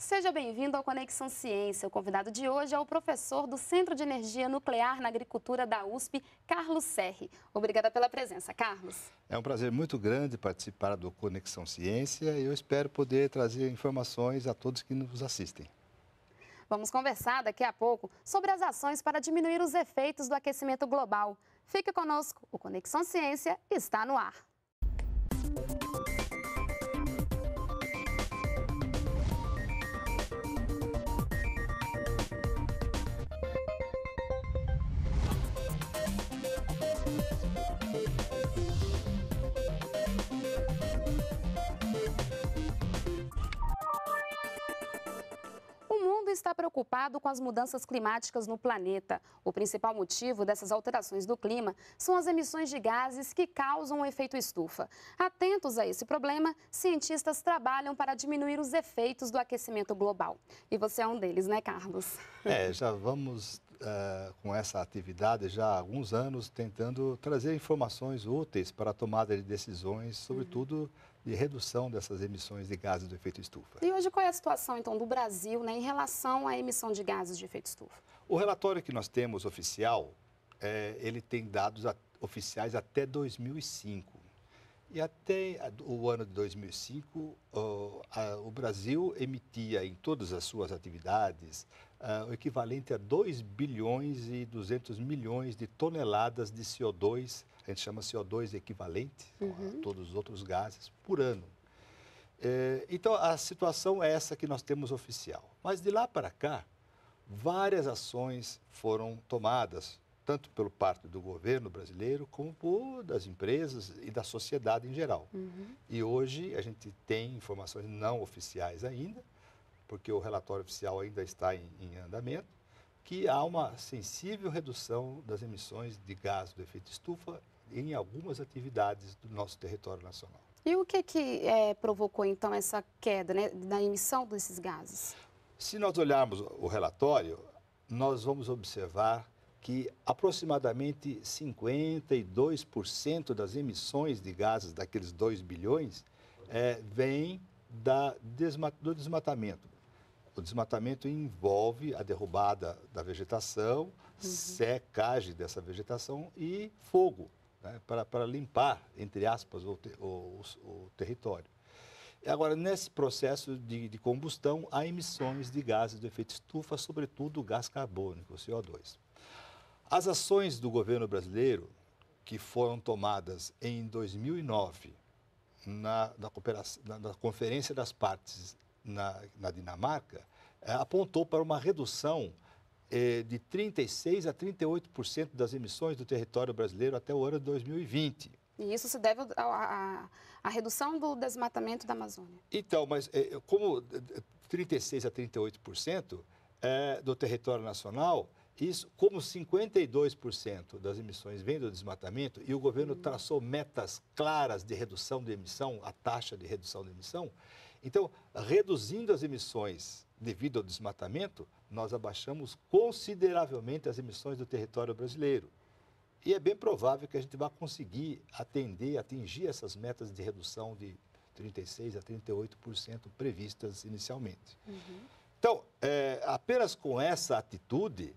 Seja bem-vindo ao Conexão Ciência. O convidado de hoje é o professor do Centro de Energia Nuclear na Agricultura da USP, Carlos Serri. Obrigada pela presença, Carlos. É um prazer muito grande participar do Conexão Ciência e eu espero poder trazer informações a todos que nos assistem. Vamos conversar daqui a pouco sobre as ações para diminuir os efeitos do aquecimento global. Fique conosco, o Conexão Ciência está no ar. mundo está preocupado com as mudanças climáticas no planeta. O principal motivo dessas alterações do clima são as emissões de gases que causam o efeito estufa. Atentos a esse problema, cientistas trabalham para diminuir os efeitos do aquecimento global. E você é um deles, né, Carlos? É, já vamos Uh, com essa atividade já há alguns anos, tentando trazer informações úteis para a tomada de decisões, sobretudo uhum de redução dessas emissões de gases do efeito estufa. E hoje qual é a situação, então, do Brasil né, em relação à emissão de gases de efeito estufa? O relatório que nós temos oficial, é, ele tem dados a, oficiais até 2005. E até o ano de 2005, o, a, o Brasil emitia em todas as suas atividades, uh, o equivalente a 2 bilhões e 200 milhões de toneladas de CO2, a gente chama CO2 equivalente uhum. a todos os outros gases, por ano. É, então, a situação é essa que nós temos oficial. Mas de lá para cá, várias ações foram tomadas, tanto pelo parte do governo brasileiro, como por, das empresas e da sociedade em geral. Uhum. E hoje a gente tem informações não oficiais ainda, porque o relatório oficial ainda está em, em andamento, que há uma sensível redução das emissões de gás do efeito estufa em algumas atividades do nosso território nacional. E o que, que é, provocou, então, essa queda né, na emissão desses gases? Se nós olharmos o relatório, nós vamos observar que aproximadamente 52% das emissões de gases daqueles 2 bilhões é, vem da, do desmatamento. O desmatamento envolve a derrubada da vegetação, uhum. secagem dessa vegetação e fogo, né, para, para limpar, entre aspas, o, te, o, o território. Agora, nesse processo de, de, combustão, há emissões de gases do efeito estufa, sobretudo gás carbônico, o CO2. As ações do governo brasileiro, que foram tomadas em 2009, na, na, na Conferência das Partes na, na Dinamarca, eh, apontou para uma redução eh, de 36 a 38% das emissões do território brasileiro até o ano de 2020. E isso se deve à, redução do desmatamento da Amazônia. Então, mas eh, como 36 a 38% é, do território nacional, isso, como 52% das emissões vem do desmatamento e o governo traçou metas claras de redução de emissão, a taxa de redução de emissão, então, reduzindo as emissões devido ao desmatamento, nós abaixamos consideravelmente as emissões do território brasileiro. E é bem provável que a gente vá conseguir atender, atingir essas metas de redução de 36% a 38% previstas inicialmente. Uhum. Então, é, apenas com essa atitude,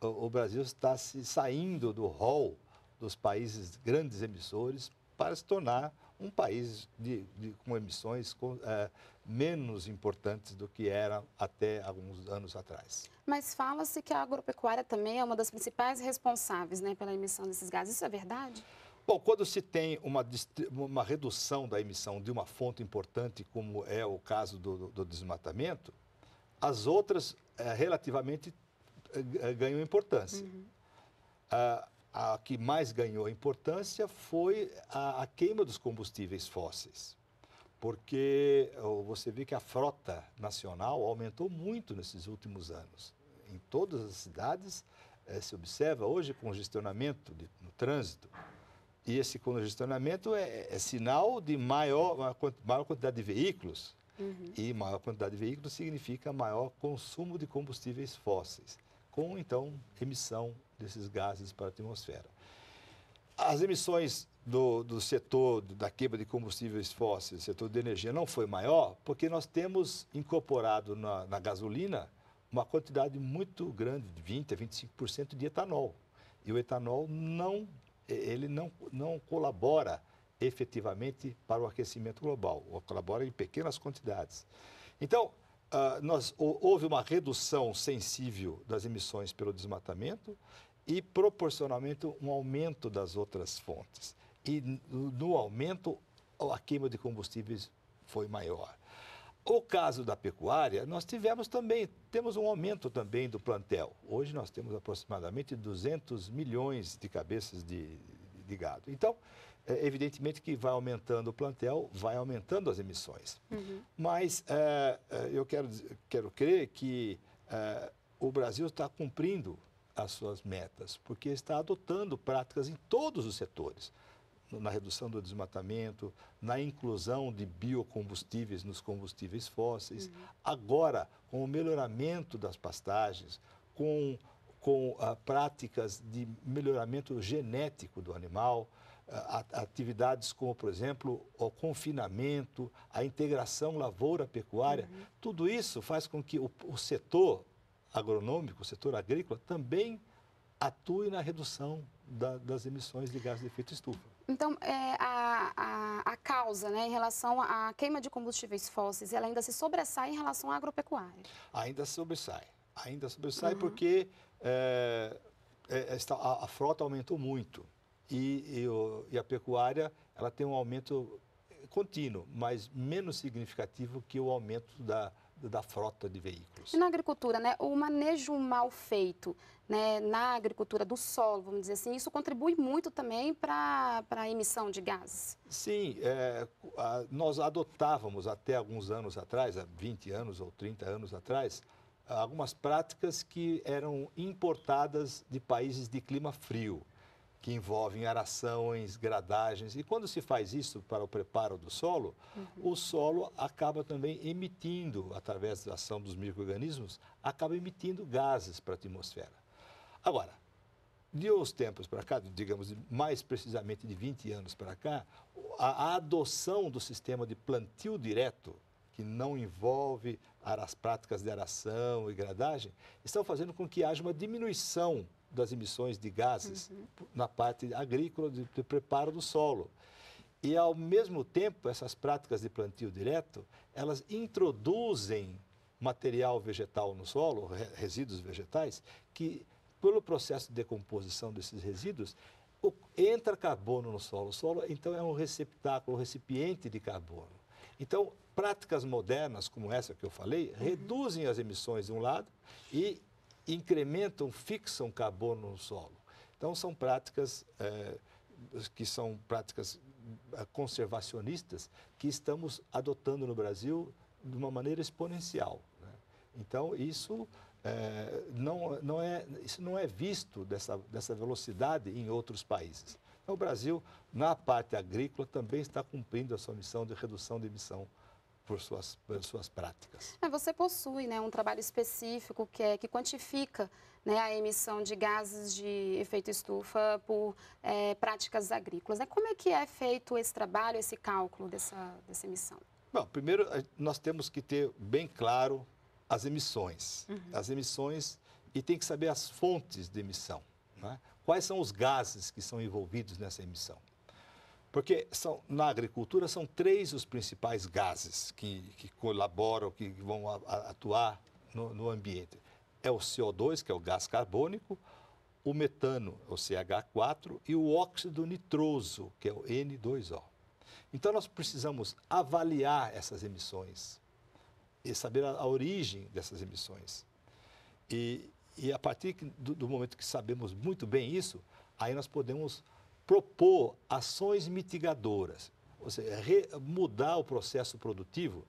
o, o Brasil está se saindo do rol dos países grandes emissores para se tornar um país de, de com emissões com, é, menos importantes do que era até alguns anos atrás. Mas fala-se que a agropecuária também é uma das principais responsáveis né, pela emissão desses gases. Isso é verdade? Bom, quando se tem uma, uma redução da emissão de uma fonte importante, como é o caso do, do desmatamento, as outras é, relativamente é, é, ganham importância. Uhum. Ah, a que mais ganhou importância foi a, a queima dos combustíveis fósseis porque você vê que a frota nacional aumentou muito nesses últimos anos. Em todas as cidades eh, se observa hoje congestionamento de, no trânsito. E esse congestionamento é, é, é sinal de maior, maior quantidade de veículos. Uhum. E maior quantidade de veículos significa maior consumo de combustíveis fósseis com então emissão desses gases para a atmosfera. As emissões do, do setor da queima de combustíveis fósseis, setor de energia, não foi maior, porque nós temos incorporado na, na gasolina uma quantidade muito grande, de 20% a 25% de etanol. E o etanol não, ele não, não colabora efetivamente para o aquecimento global, ou colabora em pequenas quantidades. Então, ah, nós, houve uma redução sensível das emissões pelo desmatamento e proporcionalmente um aumento das outras fontes. E no aumento, a queima de combustíveis foi maior. O caso da pecuária, nós tivemos também, temos um aumento também do plantel. Hoje nós temos aproximadamente 200 milhões de cabeças de, de gado. Então, é, evidentemente que vai aumentando o plantel, vai aumentando as emissões. Uhum. Mas é, é eu quero, quero crer que é, o Brasil está cumprindo as suas metas, porque está adotando práticas em todos os setores na redução do desmatamento, na inclusão de biocombustíveis nos combustíveis fósseis, uhum. agora com o melhoramento das pastagens, com, com ah, práticas de melhoramento genético do animal, atividades como, por exemplo, o confinamento, a integração lavoura-pecuária, uhum. tudo isso faz com que o, o, setor agronômico, o setor agrícola, também atue na redução da, das emissões de gases de efeito estufa. Então, é, a, a, a, causa né, em relação à queima de combustíveis fósseis, ela ainda se sobressai em relação à agropecuária? Ainda sobressai. Ainda sobressai uhum. porque é, é a, a frota aumentou muito e, e, o, e a pecuária ela tem um aumento contínuo, mas menos significativo que o aumento da, da frota de veículos. E na agricultura, né, o manejo mal feito né, na agricultura do solo, vamos dizer assim, isso contribui muito também para a emissão de gases? Sim, é, a, nós adotávamos até alguns anos atrás, há 20 anos ou 30 anos atrás, algumas práticas que eram importadas de países de clima frio que envolvem arações, gradagens. E quando se faz isso para o preparo do solo, uhum. o solo acaba também emitindo, através da ação dos micro-organismos, acaba emitindo gases para a atmosfera. Agora, de uns tempos para cá, digamos mais precisamente de 20 anos para cá, a adoção do sistema de plantio direto, que não envolve as práticas de aração e gradagem, estão fazendo com que haja uma diminuição das emissões de gases uhum. na parte agrícola de, de preparo do solo. E, ao mesmo tempo, essas práticas de plantio direto, elas introduzem material vegetal no solo, resíduos vegetais, que, pelo processo de decomposição desses resíduos, entra carbono no solo. O solo, então, é um receptáculo, um recipiente de carbono. Então, práticas modernas como essa que eu falei, uhum. reduzem as emissões de um lado e incrementam, fixam carbono no solo. Então, são práticas eh, que são práticas eh, conservacionistas que estamos adotando no Brasil de uma maneira exponencial. Né? Então, isso, eh, não, não é, isso não é visto dessa, dessa velocidade em outros países. Então, o Brasil, na parte agrícola, também está cumprindo a sua missão de redução de emissão por suas, por suas práticas. É, você possui né, um trabalho específico que, é, que quantifica né, a emissão de gases de efeito estufa por é, práticas agrícolas. Né? Como é que é feito esse trabalho, esse cálculo dessa, dessa emissão? Bom, primeiro nós temos que ter bem claro as emissões. Uhum. As emissões e tem que saber as fontes de emissão. Né? Quais são os gases que são envolvidos nessa emissão? Porque são, na agricultura são três os principais gases que, que colaboram, que vão a, a, atuar no, no ambiente. É o CO2, que é o gás carbônico, o metano, o CH4, e o óxido nitroso, que é o N2O. Então, nós precisamos avaliar essas emissões e saber a, a origem dessas emissões. E, e a partir do, do, momento que sabemos muito bem isso, aí nós podemos propor ações mitigadoras, ou seja, mudar o processo produtivo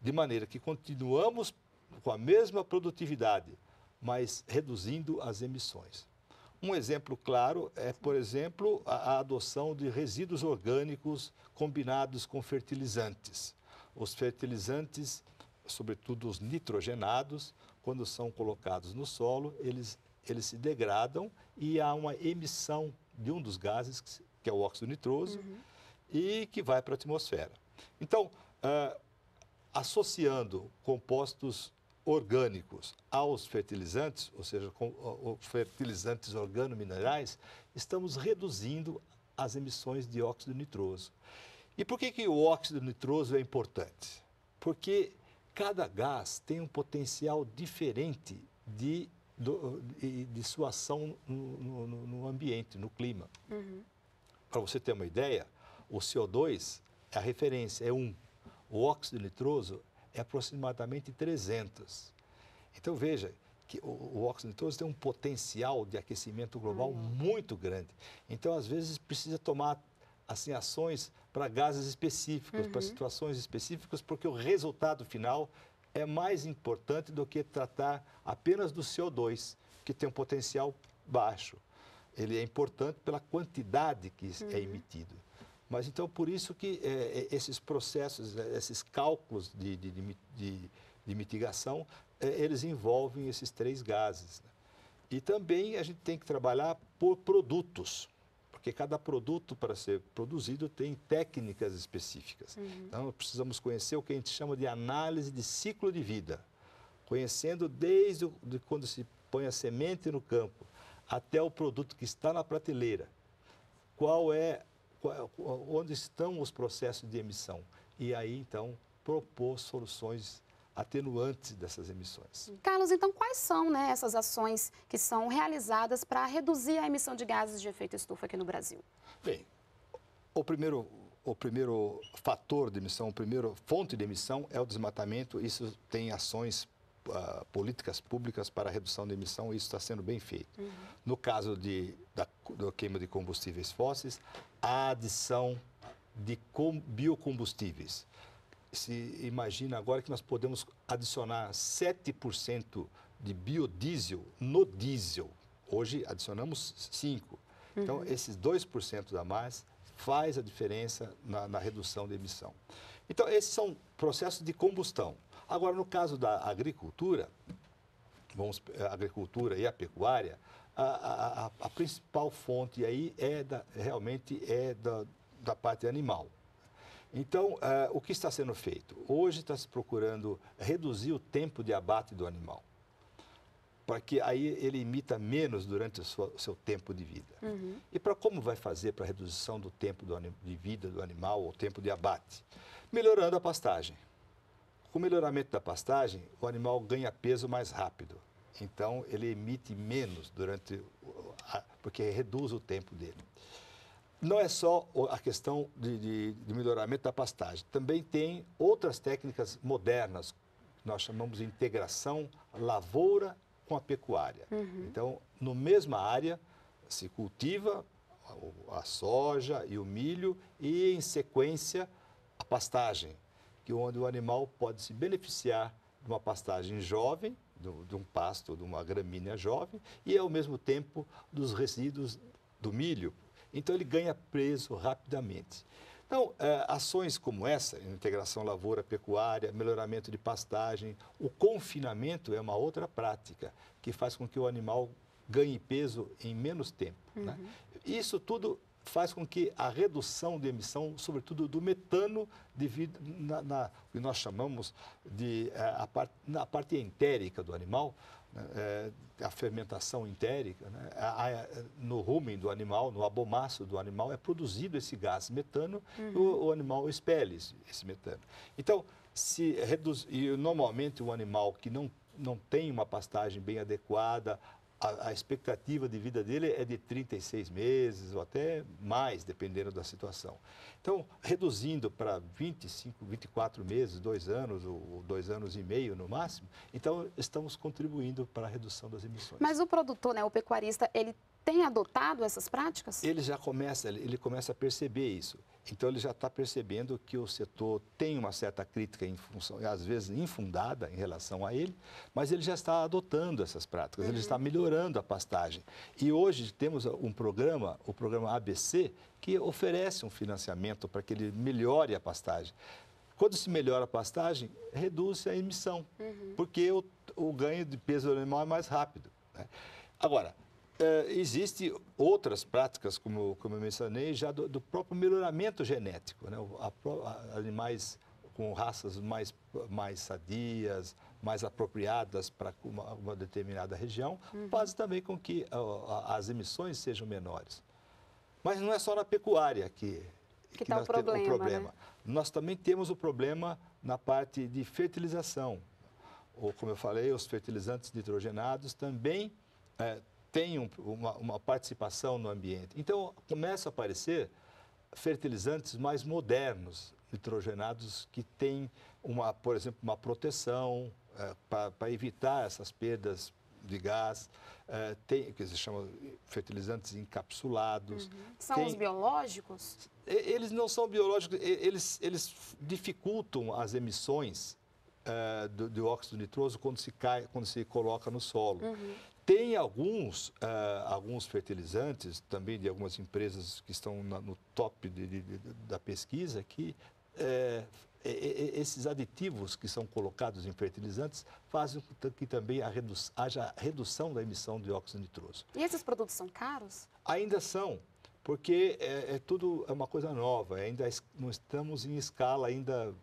de maneira que continuamos com a mesma produtividade, mas reduzindo as emissões. Um exemplo claro é, por exemplo, a, a adoção de resíduos orgânicos combinados com fertilizantes. Os fertilizantes, sobretudo os nitrogenados, quando são colocados no solo, eles, eles se degradam e há uma emissão de um dos gases, que é o óxido nitroso, uhum. e que vai para a atmosfera. Então, uh, associando compostos orgânicos aos fertilizantes, ou seja, com, uh, fertilizantes organominerais, estamos reduzindo as emissões de óxido nitroso. E por que, que o óxido nitroso é importante? Porque cada gás tem um potencial diferente de do, de, de, sua ação no, no, no ambiente, no clima. Uhum. Para você ter uma ideia, o CO2 é a referência, é 1. O óxido nitroso é aproximadamente 300. Então veja que o, o óxido nitroso tem um potencial de aquecimento global uhum. muito grande. Então às vezes precisa tomar assim ações para gases específicos, uhum. para situações específicas, porque o resultado final é mais importante do que tratar apenas do CO2, que tem um potencial baixo. Ele é importante pela quantidade que é uhum. é emitido. Mas então, por isso que é, é esses processos, é, esses cálculos de, de, de, de mitigação, é, eles envolvem esses três gases. Né? E também a gente tem que trabalhar por produtos porque cada produto para ser produzido tem técnicas específicas. Uhum. Então, precisamos conhecer o que a gente chama de análise de ciclo de vida, conhecendo desde o, de quando se põe a semente no campo até o produto que está na prateleira. Qual é, qual, onde estão os processos de emissão? E aí, então, propor soluções atenuante dessas emissões. Carlos, então quais são né, essas ações que são realizadas para reduzir a emissão de gases de efeito estufa aqui no Brasil? Bem, o primeiro, o primeiro fator de emissão, a primeira fonte de emissão é o desmatamento. Isso tem ações uh, políticas públicas para redução de emissão e isso está sendo bem feito. Uhum. No caso de, da, do queima de combustíveis fósseis, a adição de biocombustíveis se imagina agora que nós podemos adicionar 7% de biodiesel no diesel. Hoje adicionamos 5%. Então, uhum. Então, esses 2% a mais faz a diferença na, na, redução de emissão. Então, esses são processos de combustão. Agora, no caso da agricultura, vamos, a eh, agricultura e a pecuária, a, a, a principal fonte aí é da, realmente é da, da parte animal. Então, uh, o que está sendo feito? Hoje está se procurando reduzir o tempo de abate do animal, para que aí ele imita menos durante o seu, tempo de vida. Uhum. E para como vai fazer para a redução do tempo do, de vida do animal, ou tempo de abate? Melhorando a pastagem. Com o melhoramento da pastagem, o animal ganha peso mais rápido. Então, ele emite menos durante, a, porque reduz o tempo dele não é só a questão de, de, de, melhoramento da pastagem, também tem outras técnicas modernas, nós chamamos de integração lavoura com a pecuária. Uhum. Então, no mesma área, se cultiva a soja e o milho e, em sequência, a pastagem, que é onde o animal pode se beneficiar de uma pastagem jovem, de um pasto, de uma gramínea jovem, e, ao mesmo tempo, dos resíduos do milho, então ele ganha preso rapidamente. Então, é, ações como essa, integração lavoura-pecuária, melhoramento de pastagem, o confinamento é uma outra prática que faz com que o animal ganhe peso em menos tempo. Né? Uhum. Né? Isso tudo faz com que a redução de emissão, sobretudo do metano, devido na, na que nós chamamos de é, a, parte, na parte entérica do animal, é, a fermentação entérica, né? a, a, no rumen do animal, no abomaço do animal, é produzido esse gás metano, uhum. o, o, animal expele esse metano. Então, se reduz, e normalmente o um animal que não, não tem uma pastagem bem adequada, a, a, expectativa de vida dele é de 36 meses ou até mais, dependendo da situação. Então, reduzindo para 25, 24 meses, dois anos ou dois anos e meio no máximo, então estamos contribuindo para a redução das emissões. Mas o produtor, né, o pecuarista, ele tem adotado essas práticas? Ele já começa, ele começa a perceber isso. Então ele já está percebendo que o setor tem uma certa crítica em função, às vezes infundada em relação a ele, mas ele já está adotando essas práticas, uhum. ele está uhum. melhorando a pastagem. E hoje temos um programa, o programa ABC, que oferece um financiamento para que ele melhore a pastagem. Quando se melhora a pastagem, reduz-se a emissão, uhum. porque o, o ganho de peso animal é mais rápido. Né? Agora, é, existe outras práticas, como, como eu mencionei, já do, do próprio melhoramento genético. Né? A, a, animais com raças mais, mais sadias, mais apropriadas para uma, uma determinada região, uhum. faz também com que as emissões sejam menores. Mas não é só na pecuária que, que, que tá nós o problema. Temos um problema. Né? Nós também temos o problema na parte de fertilização. Ou, como eu falei, os fertilizantes nitrogenados também é, tem um, uma, uma participação no ambiente. Então, começam a aparecer fertilizantes mais modernos, nitrogenados, que têm, uma, por exemplo, uma proteção é, eh, para evitar essas perdas de gás, é, tem, que se chama fertilizantes encapsulados. Uhum. São tem, os biológicos? Eles não são biológicos, eles, eles dificultam as emissões é, do óxido nitroso quando se, cai, quando se coloca no solo. Uhum. Tem alguns, uh, alguns fertilizantes, também de algumas empresas que estão na, no top de, de, de, da pesquisa, que eh, esses aditivos que são colocados em fertilizantes fazem com que também a redu haja redução da emissão de óxido nitroso. E esses produtos são caros? Ainda são, porque é, é tudo é uma coisa nova, ainda não estamos em escala ainda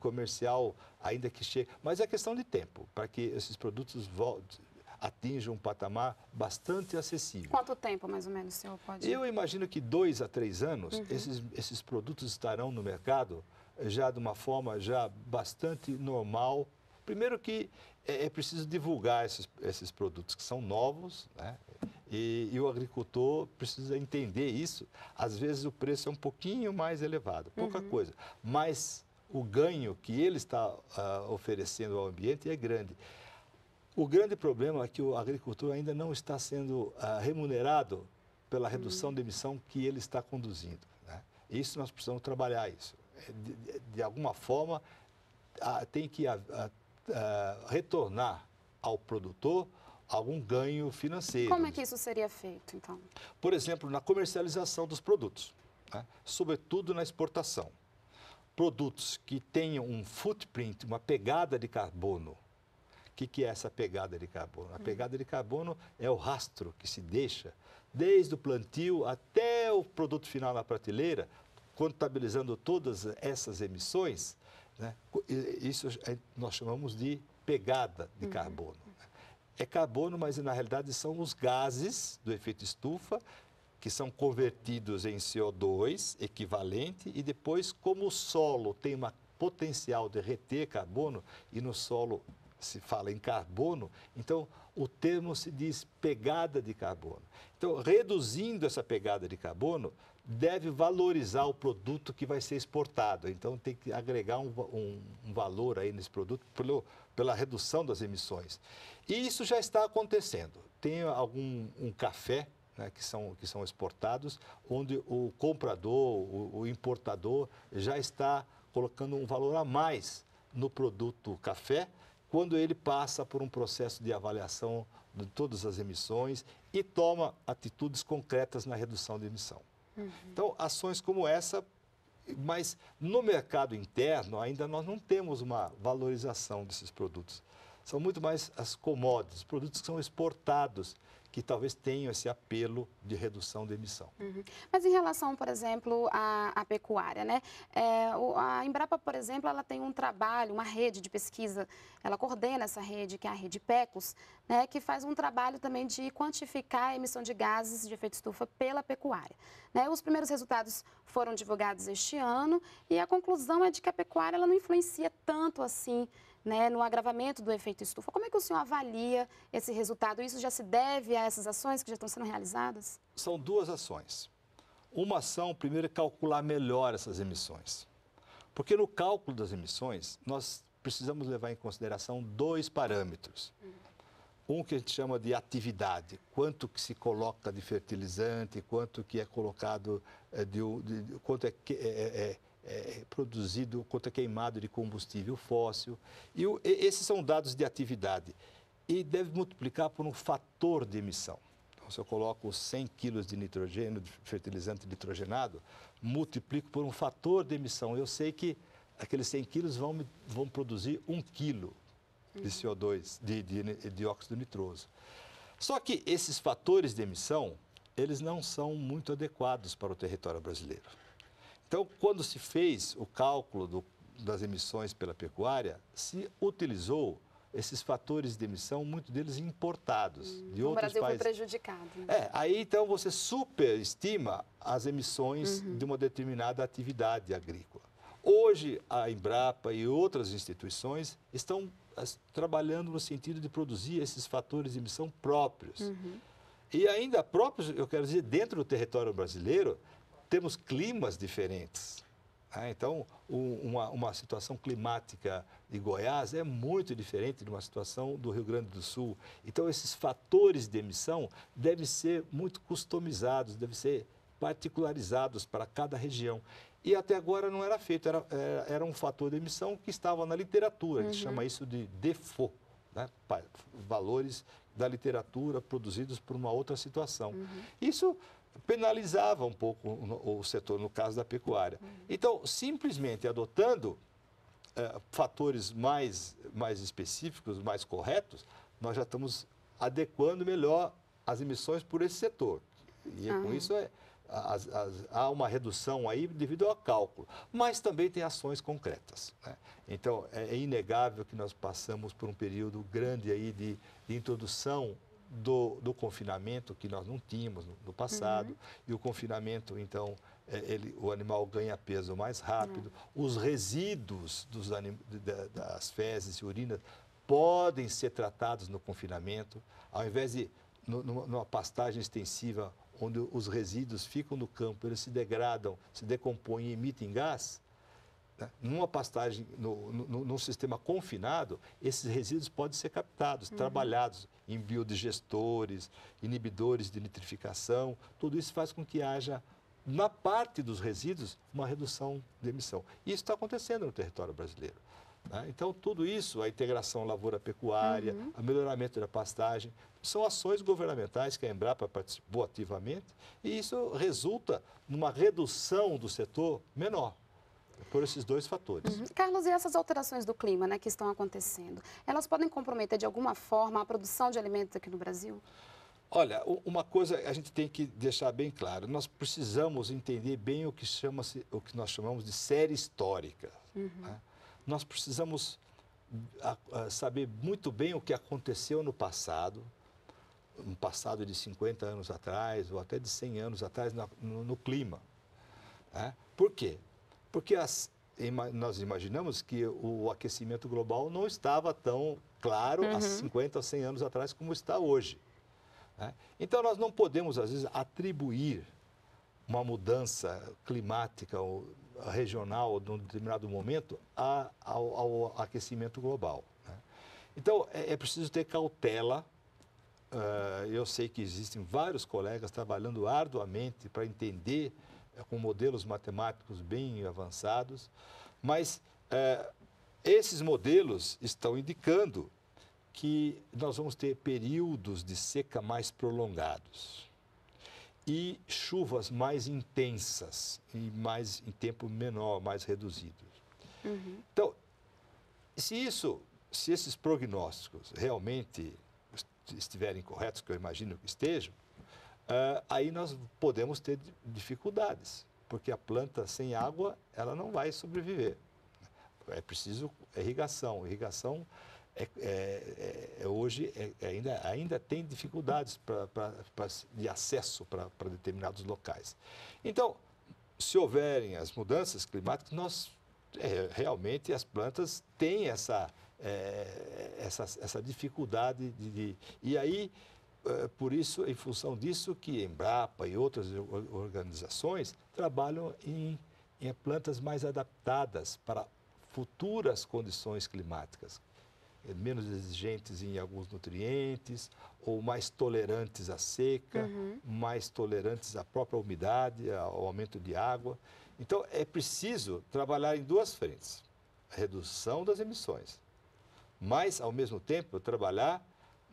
comercial, ainda que chegue. Mas é questão de tempo, para que esses produtos voltem atinja um patamar bastante acessível. Quanto tempo, mais ou menos, o senhor pode... Eu imagino que dois a três anos, uhum. esses, esses produtos estarão no mercado eh, já de uma forma já bastante normal. Primeiro que é, é, preciso divulgar esses, esses produtos que são novos, né? E, e, o agricultor precisa entender isso. Às vezes o preço é um pouquinho mais elevado, pouca uhum. coisa, mas o ganho que ele está uh, oferecendo ao ambiente é grande. O grande problema é que o agricultor ainda não está sendo ah, remunerado pela redução de emissão que ele está conduzindo. Né? Isso nós precisamos trabalhar isso. É, de, de alguma forma, a, ah, tem que a, ah, a, retornar ao produtor algum ganho financeiro. Como é que isso seria feito, então? Por exemplo, na comercialização dos produtos, né? sobretudo na exportação. Produtos que tenham um footprint, uma pegada de carbono que, que é essa pegada de carbono? A hum. pegada de carbono é o rastro que se deixa, desde o plantio até o produto final na prateleira, contabilizando todas essas emissões, né? isso é, nós chamamos de pegada de uhum. carbono. Né? É carbono, mas na realidade são os gases do efeito estufa que são convertidos em CO2 equivalente e depois, como o solo tem uma potencial de reter carbono e no solo se fala em carbono, então o termo se diz pegada de carbono. Então, reduzindo essa pegada de carbono, deve valorizar o produto que vai ser exportado. Então, tem que agregar um, um, um valor aí nesse produto pelo, pela redução das emissões. E isso já está acontecendo. Tem algum um café né, que, são, que são exportados, onde o comprador, o, o importador já está colocando um valor a mais no produto café quando ele passa por um processo de avaliação de todas as emissões e toma atitudes concretas na redução de emissão. Uhum. Então, ações como essa, mas no mercado interno ainda nós não temos uma valorização desses produtos. São muito mais as commodities, produtos que são exportados que talvez tenham esse apelo de redução de emissão. Uhum. Mas em relação, por exemplo, à, à pecuária, né? É, a Embrapa, por exemplo, ela tem um trabalho, uma rede de pesquisa, ela coordena essa rede, que é a rede PECOS, né? que faz um trabalho também de quantificar a emissão de gases de efeito estufa pela pecuária. Né? Os primeiros resultados foram divulgados este ano e a conclusão é de que a pecuária ela não influencia tanto assim né, no agravamento do efeito estufa. Como é que o senhor avalia esse resultado? Isso já se deve a essas ações que já estão sendo realizadas? São duas ações. Uma ação, primeiro, é calcular melhor essas emissões. Porque no cálculo das emissões, nós precisamos levar em consideração dois parâmetros. Um que a gente chama de atividade, quanto que se coloca de fertilizante, quanto que é colocado, eh, de, de, de quanto é, é, é, é é, produzido é queimado de combustível fóssil. E, o, esses são dados de atividade. E deve multiplicar por um fator de emissão. Então, se eu coloco 100 quilos de nitrogênio, de fertilizante nitrogenado, multiplico por um fator de emissão. Eu sei que aqueles 100 quilos vão, vão produzir 1 quilo de uhum. CO2, de, óxido de dióxido nitroso. Só que esses fatores de emissão, eles não são muito adequados para o território brasileiro. Então, quando se fez o cálculo do, das emissões pela pecuária, se utilizou esses fatores de emissão, muitos deles importados hum, de então outros países. O Brasil foi prejudicado. Né? É, aí então você superestima as emissões uhum. de uma determinada atividade agrícola. Hoje a Embrapa e outras instituições estão as, trabalhando no sentido de produzir esses fatores de emissão próprios. Uhum. E ainda próprios, eu quero dizer, dentro do território brasileiro, temos climas diferentes. Né? Então, uma, uma situação climática de Goiás é muito diferente de uma situação do Rio Grande do Sul. Então, esses fatores de emissão devem ser muito customizados, devem ser particularizados para cada região. E até agora não era feito, era, era, era um fator de emissão que estava na literatura, uhum. a gente uhum. chama isso de default, né? valores da literatura produzidos por uma outra situação. Uhum. Isso penalizava um pouco o, o setor, no caso da pecuária. Uhum. Então, simplesmente adotando é, fatores mais, mais específicos, mais corretos, nós já estamos adequando melhor as emissões por esse setor. E é ah. com isso é, as, as, há uma redução aí devido ao cálculo, mas também tem ações concretas. Né? Então, é, é inegável que nós passamos por um período grande aí de, de introdução do, do confinamento que nós não tínhamos no, no passado. Uhum. E o confinamento, então, é, ele, o animal ganha peso mais rápido. Uhum. Os resíduos dos anim, das fezes e urina podem ser tratados no confinamento, ao invés de no, numa pastagem extensiva onde os resíduos ficam no campo, eles se degradam, se decompõem e emitem gás, né, numa pastagem, no, no, num sistema confinado, esses resíduos podem ser captados, uhum. trabalhados em biodigestores, inibidores de nitrificação. Tudo isso faz com que haja, na parte dos resíduos, uma redução de emissão. Isso está acontecendo no território brasileiro. Né? Então, tudo isso, a integração lavoura-pecuária, uhum. o melhoramento da pastagem, são ações governamentais que a Embrapa participou ativamente e isso resulta numa redução do setor menor. Por esses dois fatores. Uhum. Carlos, e essas alterações do clima né, que estão acontecendo, elas podem comprometer de alguma forma a produção de alimentos aqui no Brasil? Olha, uma coisa a gente tem que deixar bem claro, nós precisamos entender bem o que chama-se, o que nós chamamos de série histórica. Uhum. Né? Nós precisamos saber muito bem o que aconteceu no passado, no passado de 50 anos atrás ou até de 100 anos atrás no, no, no clima. Né? Por quê? Porque as, nós imaginamos que o aquecimento global não estava tão claro uhum. há 50 ou 100 anos atrás como está hoje. Né? Então, nós não podemos, às vezes, atribuir uma mudança climática ou regional um determinado momento a, ao, ao, aquecimento global. Né? Então, é, é, preciso ter cautela. Uh, eu sei que existem vários colegas trabalhando arduamente para entender é com modelos matemáticos bem avançados, mas é, esses modelos estão indicando que nós vamos ter períodos de seca mais prolongados e chuvas mais intensas e mais em tempo menor, mais reduzido. Uhum. Então, se isso, se esses prognósticos realmente estiverem corretos, que eu imagino que estejam, uh, aí nós podemos ter dificuldades, porque a planta sem água ela não vai sobreviver. É preciso irrigação. Irrigação é, é, é, é hoje é, é ainda, ainda tem dificuldades pra, pra, pra de acesso para determinados locais. Então, se houverem as mudanças climáticas, nós realmente as plantas têm essa, essa, essa dificuldade de, de e aí eh, por isso, em função disso, que Embrapa e outras organizações trabalham em, em plantas mais adaptadas para futuras condições climáticas, eh, menos exigentes em alguns nutrientes, ou mais tolerantes à seca, uhum. mais tolerantes à própria umidade, ao aumento de água. Então, é preciso trabalhar em duas frentes: a redução das emissões, mas, ao mesmo tempo, trabalhar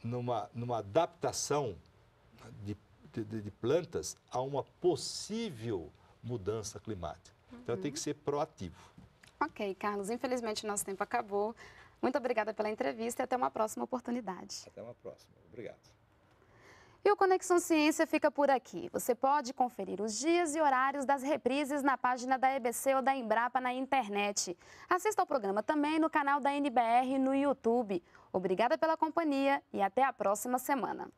numa, numa adaptação de, de, de plantas a uma possível mudança climática. Então, uhum. Então, tem que ser proativo. Ok, Carlos. Infelizmente, nosso tempo acabou. Muito obrigada pela entrevista e até uma próxima oportunidade. Até uma próxima. Obrigado. E o Conexão Ciência fica por aqui. Você pode conferir os dias e horários das reprises na página da EBC ou da Embrapa na internet. Assista ao programa também no canal da NBR no YouTube. Obrigada pela companhia e até a próxima semana.